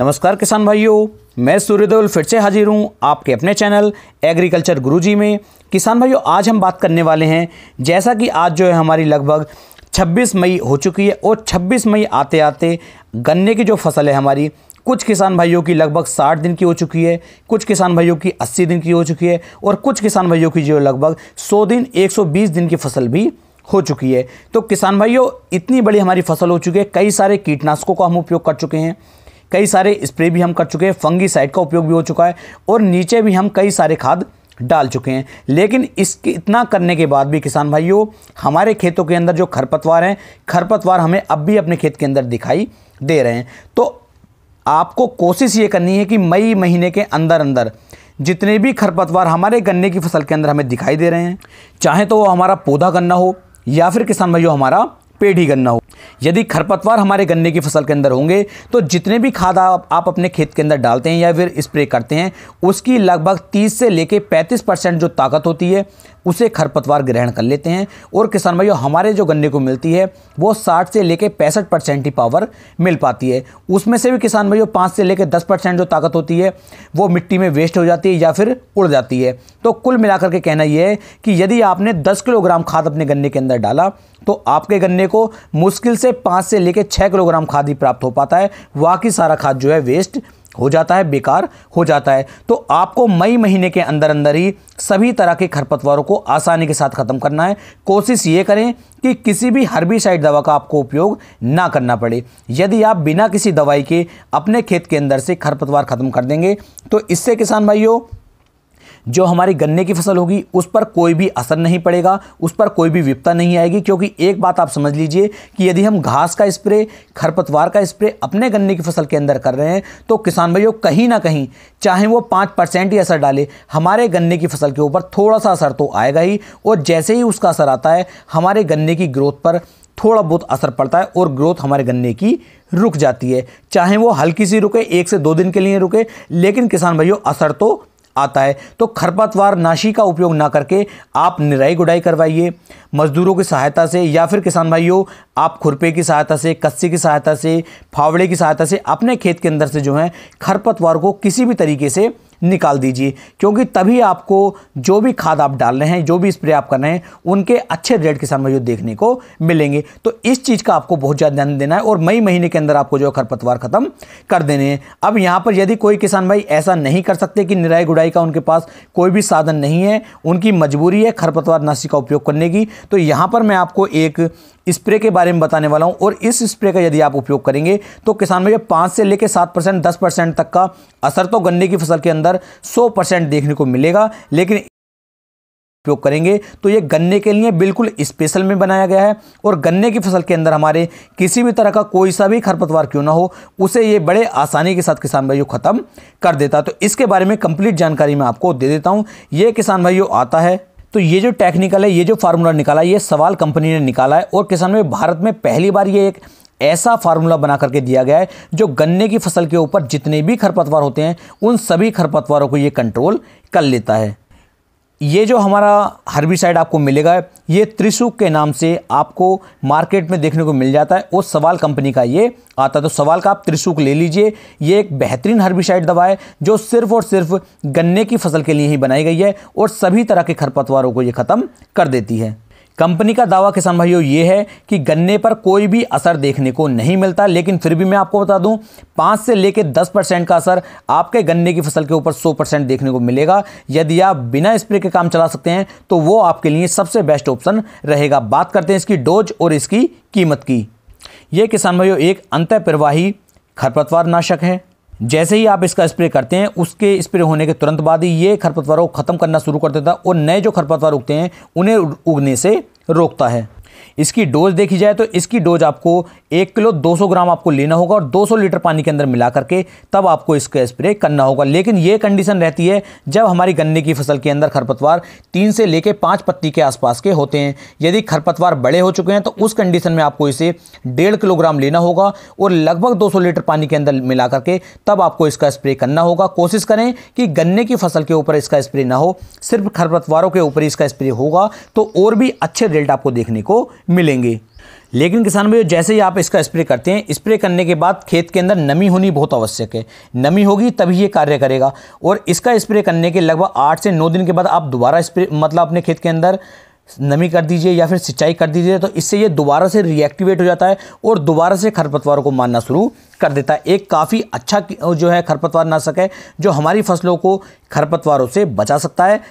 नमस्कार किसान भाइयों मैं सूर्यदेवल फिर से हाजिर हूँ आपके अपने चैनल एग्रीकल्चर गुरुजी में किसान भाइयों आज हम बात करने वाले हैं जैसा कि आज जो है हमारी लगभग 26 मई हो चुकी है और 26 मई आते आते गन्ने की जो फसल है हमारी कुछ किसान भाइयों की लगभग 60 दिन की हो चुकी है कुछ किसान भाइयों की 80 दिन की हो चुकी है और कुछ किसान भाइयों की जो लगभग 100 दिन 120 दिन की फसल भी हो चुकी है तो किसान भाइयों इतनी बड़ी हमारी फसल हो चुकी है कई सारे कीटनाशकों का हम उपयोग कर चुके हैं कई सारे स्प्रे भी हम कर चुके हैं फंगी साइड का उपयोग भी हो चुका है और नीचे भी हम कई सारे खाद डाल चुके हैं लेकिन इसके इतना करने के बाद भी किसान भाइयों हमारे खेतों के अंदर जो खरपतवार हैं खरपतवार हमें अब भी अपने खेत के अंदर दिखाई दे रहे हैं तो आपको कोशिश ये करनी है कि मई महीने के अंदर अंदर जितने भी खरपतवार हमारे गन्ने की फसल के अंदर हमें दिखाई दे रहे हैं चाहे तो वो हमारा पौधा गन्ना हो या फिर किसान भाइयों हमारा पेढ़ी गन्ना हो यदि खरपतवार हमारे गन्ने की फसल के अंदर होंगे तो जितने भी खाद आप, आप अपने खेत के अंदर डालते हैं या फिर स्प्रे करते हैं उसकी लगभग 30 से लेकर 35 परसेंट जो ताकत होती है उसे खरपतवार ग्रहण कर लेते हैं और किसान भाइयों हमारे जो गन्ने को मिलती है वो 60 से लेकर पैंसठ परसेंट ही पावर मिल पाती है उसमें से भी किसान भाइयों पाँच से लेकर दस परसेंट जो ताकत होती है वो मिट्टी में वेस्ट हो जाती है या फिर उड़ जाती है तो कुल मिलाकर के कहना यह है कि यदि आपने दस किलोग्राम खाद अपने गन्ने के अंदर डाला तो आपके गन्ने को मुश्किल मुश्किल से पाँच से लेकर छः किलोग्राम खाद ही प्राप्त हो पाता है बाकी सारा खाद जो है वेस्ट हो जाता है बेकार हो जाता है तो आपको मई महीने के अंदर अंदर ही सभी तरह के खरपतवारों को आसानी के साथ ख़त्म करना है कोशिश ये करें कि किसी भी हर्बिसाइड दवा का आपको उपयोग ना करना पड़े यदि आप बिना किसी दवाई के अपने खेत के अंदर से खरपतवार ख़त्म कर देंगे तो इससे किसान भाइयों जो हमारी गन्ने की फसल होगी उस पर कोई भी असर नहीं पड़ेगा उस पर कोई भी विपता नहीं आएगी क्योंकि एक बात आप समझ लीजिए कि यदि हम घास का स्प्रे खरपतवार का स्प्रे अपने गन्ने की फसल के अंदर कर रहे हैं तो किसान भाइयों कहीं ना कहीं चाहे वो पाँच परसेंट ही असर डाले हमारे गन्ने की फसल के ऊपर थोड़ा सा असर तो आएगा ही और जैसे ही उसका असर आता है हमारे गन्ने की ग्रोथ पर थोड़ा बहुत असर पड़ता है और ग्रोथ हमारे गन्ने की रुक जाती है चाहे वो हल्की सी रुके एक से दो दिन के लिए रुके लेकिन किसान भाइयों असर तो आता है तो खरपतवार नाशी का उपयोग ना करके आप निराई गुडाई करवाइए मजदूरों की सहायता से या फिर किसान भाइयों आप खुरपे की सहायता से कच्चे की सहायता से फावड़े की सहायता से अपने खेत के अंदर से जो है खरपतवार को किसी भी तरीके से निकाल दीजिए क्योंकि तभी आपको जो भी खाद आप डाल रहे हैं जो भी स्प्रे आप कर रहे हैं उनके अच्छे रेट किसान भाइयों देखने को मिलेंगे तो इस चीज़ का आपको बहुत ज़्यादा ध्यान देना है और मई महीने के अंदर आपको जो है खरपतवार ख़त्म कर देने हैं अब यहाँ पर यदि कोई किसान भाई ऐसा नहीं कर सकते कि निराई गुड़ाई का उनके पास कोई भी साधन नहीं है उनकी मजबूरी है खरपतवार नाशी का उपयोग करने की तो यहाँ पर मैं आपको एक स्प्रे के बारे में बताने वाला हूं और इस स्प्रे का यदि आप उपयोग करेंगे तो किसान में पाँच से लेकर सात परसेंट दस परसेंट तक का असर तो गन्ने की फसल के अंदर सौ परसेंट देखने को मिलेगा लेकिन उपयोग करेंगे तो ये गन्ने के लिए बिल्कुल स्पेशल में बनाया गया है और गन्ने की फसल के अंदर हमारे किसी भी तरह का कोई सा भी खरपतवार क्यों ना हो उसे ये बड़े आसानी के साथ किसान भाइयों ख़त्म कर देता तो इसके बारे में कंप्लीट जानकारी मैं आपको दे देता हूँ ये किसान भाइयों आता है तो ये जो टेक्निकल है ये जो फार्मूला निकाला ये सवाल कंपनी ने निकाला है और किसान में भारत में पहली बार ये एक ऐसा फार्मूला बना करके दिया गया है जो गन्ने की फसल के ऊपर जितने भी खरपतवार होते हैं उन सभी खरपतवारों को ये कंट्रोल कर लेता है ये जो हमारा हर्बिसाइड आपको मिलेगा ये त्रिशु के नाम से आपको मार्केट में देखने को मिल जाता है और सवाल कंपनी का ये आता है तो सवाल का आप त्रिशुक ले लीजिए ये एक बेहतरीन हर्बिसाइड दवा है जो सिर्फ और सिर्फ गन्ने की फसल के लिए ही बनाई गई है और सभी तरह के खरपतवारों को ये ख़त्म कर देती है कंपनी का दावा किसान भाइयों ये है कि गन्ने पर कोई भी असर देखने को नहीं मिलता लेकिन फिर भी मैं आपको बता दूं पाँच से लेकर दस परसेंट का असर आपके गन्ने की फसल के ऊपर सौ परसेंट देखने को मिलेगा यदि आप बिना स्प्रे के काम चला सकते हैं तो वो आपके लिए सबसे बेस्ट ऑप्शन रहेगा बात करते हैं इसकी डोज और इसकी कीमत की ये किसान भाइयों एक अंत प्रवाही खरपतवार नाशक है जैसे ही आप इसका स्प्रे करते हैं उसके स्प्रे होने के तुरंत बाद ही ये खरपतवारों को ख़त्म करना शुरू कर देता है और नए जो खरपतवार उगते हैं उन्हें उगने से रोकता है इसकी डोज देखी जाए तो इसकी डोज आपको एक किलो 200 ग्राम आपको लेना होगा और 200 लीटर पानी के अंदर मिला करके तब आपको इसका स्प्रे करना होगा लेकिन ये कंडीशन रहती है जब हमारी गन्ने की फसल के अंदर खरपतवार तीन से लेकर पाँच पत्ती के आसपास के होते हैं यदि खरपतवार बड़े हो चुके हैं तो उस कंडीशन में आपको इसे डेढ़ किलोग्राम लेना होगा और लगभग दो लीटर पानी के अंदर मिला करके तब आपको इसका स्प्रे करना होगा कोशिश करें कि गन्ने की फसल के ऊपर इसका स्प्रे ना हो सिर्फ खरपतवारों के ऊपर इसका स्प्रे होगा तो और भी अच्छे रिजल्ट आपको देखने को मिलेंगे लेकिन किसान भाई जैसे ही आप इसका स्प्रे करते हैं स्प्रे करने के बाद खेत के अंदर नमी होनी बहुत आवश्यक है नमी होगी तभी ये कार्य करेगा और इसका स्प्रे करने के लगभग आठ से नौ दिन के बाद आप दोबारा स्प्रे मतलब अपने खेत के अंदर नमी कर दीजिए या फिर सिंचाई कर दीजिए तो इससे ये दोबारा से रिएक्टिवेट हो जाता है और दोबारा से खरपतवारों को मारना शुरू कर देता है एक काफ़ी अच्छा जो है खरपतवार नाशक है जो हमारी फसलों को खरपतवारों से बचा सकता है